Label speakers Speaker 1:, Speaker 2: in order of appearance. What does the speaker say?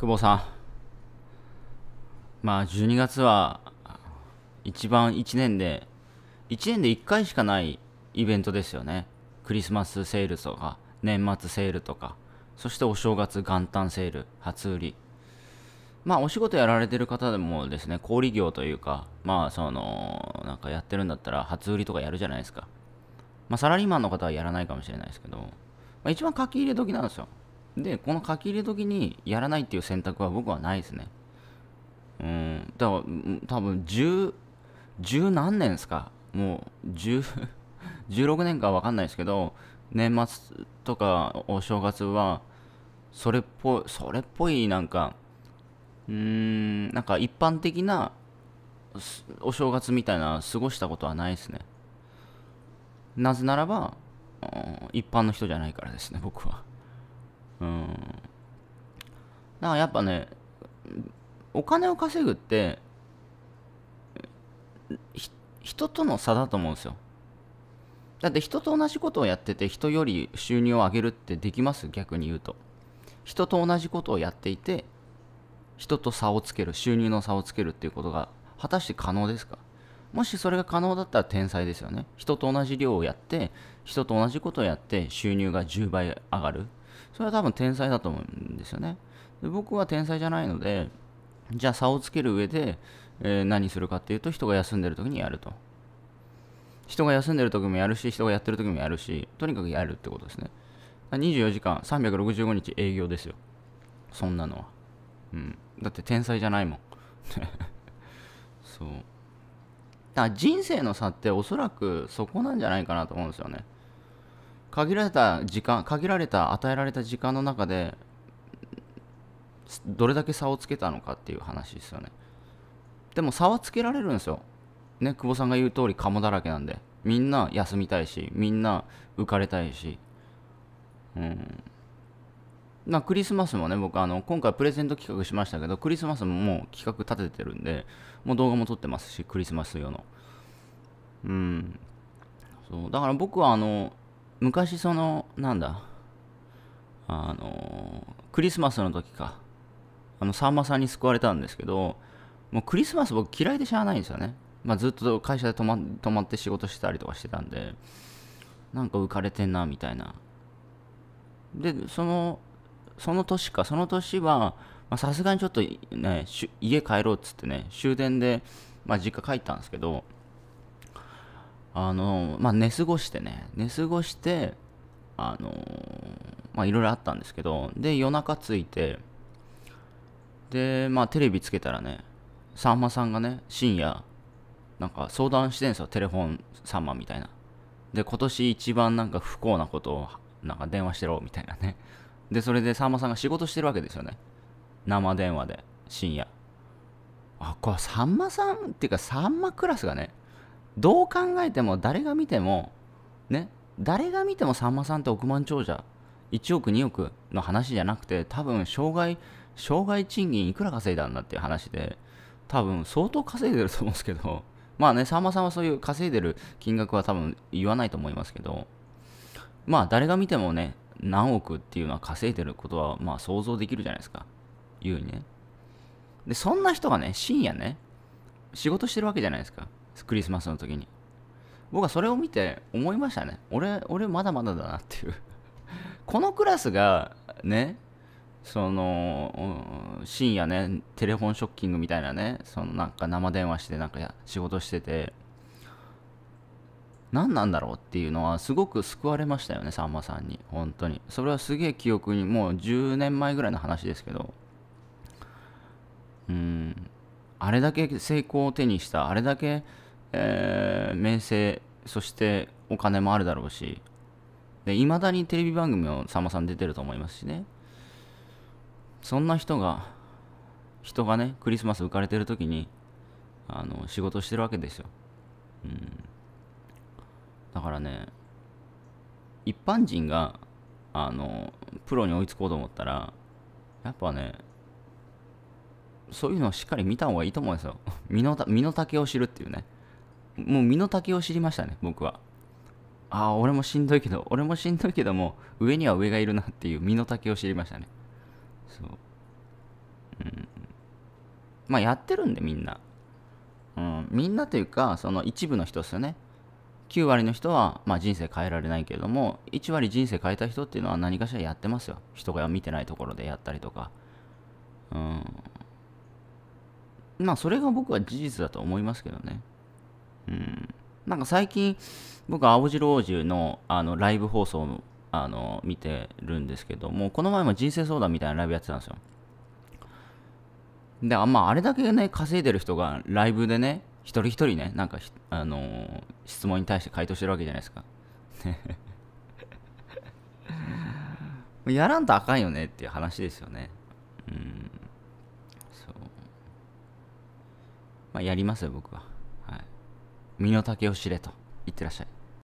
Speaker 1: 久保さん。まあ、12月は、一番1年で、1年で1回しかないイベントですよね。クリスマスセールとか、年末セールとか、そしてお正月元旦セール、初売り。まあ、お仕事やられてる方でもですね、小売業というか、まあ、その、なんかやってるんだったら、初売りとかやるじゃないですか。まあ、サラリーマンの方はやらないかもしれないですけど、まあ、一番書き入れ時なんですよ。で、この書き入れ時にやらないっていう選択は僕はないですね。うん、だから多分十、十何年ですかもう十、十六年かわかんないですけど、年末とかお正月は、それっぽい、それっぽいなんか、うーん、なんか一般的なお正月みたいな過ごしたことはないですね。なぜならば、一般の人じゃないからですね、僕は。うんだからやっぱねお金を稼ぐって人との差だと思うんですよだって人と同じことをやってて人より収入を上げるってできます逆に言うと人と同じことをやっていて人と差をつける収入の差をつけるっていうことが果たして可能ですかもしそれが可能だったら天才ですよね人と同じ量をやって人と同じことをやって収入が10倍上がるそれは多分天才だと思うんですよね。で僕は天才じゃないので、じゃあ差をつける上で、えー、何するかっていうと人が休んでる時にやると。人が休んでる時もやるし、人がやってる時もやるし、とにかくやるってことですね。24時間365日営業ですよ。そんなのは。うん。だって天才じゃないもん。そう。だから人生の差っておそらくそこなんじゃないかなと思うんですよね。限られた時間限られた与えられた時間の中でどれだけ差をつけたのかっていう話ですよねでも差はつけられるんですよね久保さんが言う通り鴨だらけなんでみんな休みたいしみんな浮かれたいしうんまクリスマスもね僕あの今回プレゼント企画しましたけどクリスマスももう企画立ててるんでもう動画も撮ってますしクリスマス用のうんそうだから僕はあの昔その、なんだ、あの、クリスマスの時か、あの、さんまさんに救われたんですけど、もうクリスマス僕嫌いでしゃあないんですよね。まあ、ずっと会社で泊ま泊まって仕事してたりとかしてたんで、なんか浮かれてんな、みたいな。で、その、その年か、その年は、さすがにちょっとね、家帰ろうっつってね、終電で、まあ、実家帰ったんですけど、あの、まあ、寝過ごしてね、寝過ごして、あの、ま、いろいろあったんですけど、で、夜中着いて、で、まあ、テレビつけたらね、さんまさんがね、深夜、なんか相談してんすよ、テレフォンさんまみたいな。で、今年一番なんか不幸なことを、なんか電話してろ、みたいなね。で、それでさんまさんが仕事してるわけですよね。生電話で、深夜。あ、これさんまさんっていうか、さんまクラスがね、どう考えても誰が見てもね誰が見てもさんまさんって億万長者1億2億の話じゃなくて多分障害障害賃金いくら稼いだんだっていう話で多分相当稼いでると思うんですけど まあねさんまさんはそういう稼いでる金額は多分言わないと思いますけどまあ誰が見てもね何億っていうのは稼いでることはまあ想像できるじゃないですかいうにねでそんな人がね深夜ね仕事してるわけじゃないですかクリスマスの時に僕はそれを見て思いましたね俺俺まだまだだなっていうこのクラスがねその、深夜ねテレフォンショッキングみたいなねそのなんか生電話してなんか仕事してて何なんだろうっていうのはすごく救われましたよねさんまさんに本当にそれはすげえ記憶にもう10年前ぐらいの話ですけどうんあれだけ成功を手にしたあれだけえー、名声、そしてお金もあるだろうし、で、まだにテレビ番組もさんまさん出てると思いますしね。そんな人が、人がね、クリスマス浮かれてる時に、あの、仕事してるわけですよ。うん。だからね、一般人が、あの、プロに追いつこうと思ったら、やっぱね、そういうのをしっかり見た方がいいと思うんですよ。身の身の丈を知るっていうね。もう身の丈を知りましたね、僕は。ああ、俺もしんどいけど、俺もしんどいけども、上には上がいるなっていう身の丈を知りましたね。そう。うん。まあ、やってるんで、みんな。うん、みんなというか、その一部の人ですよね。9割の人は、まあ、人生変えられないけれども、1割人生変えた人っていうのは何かしらやってますよ。人が見てないところでやったりとか。うん。まあ、それが僕は事実だと思いますけどね。うん、なんか最近僕青白王子のあのライブ放送をあの見てるんですけどもこの前も人生相談みたいなライブやってたんですよであ,、まあ、あれだけね稼いでる人がライブでね一人一人ねなんかあのー、質問に対して回答してるわけじゃないですか やらんとあかんよねっていう話ですよねうんそうまあやりますよ僕は身の丈を知れと言ってらっしゃい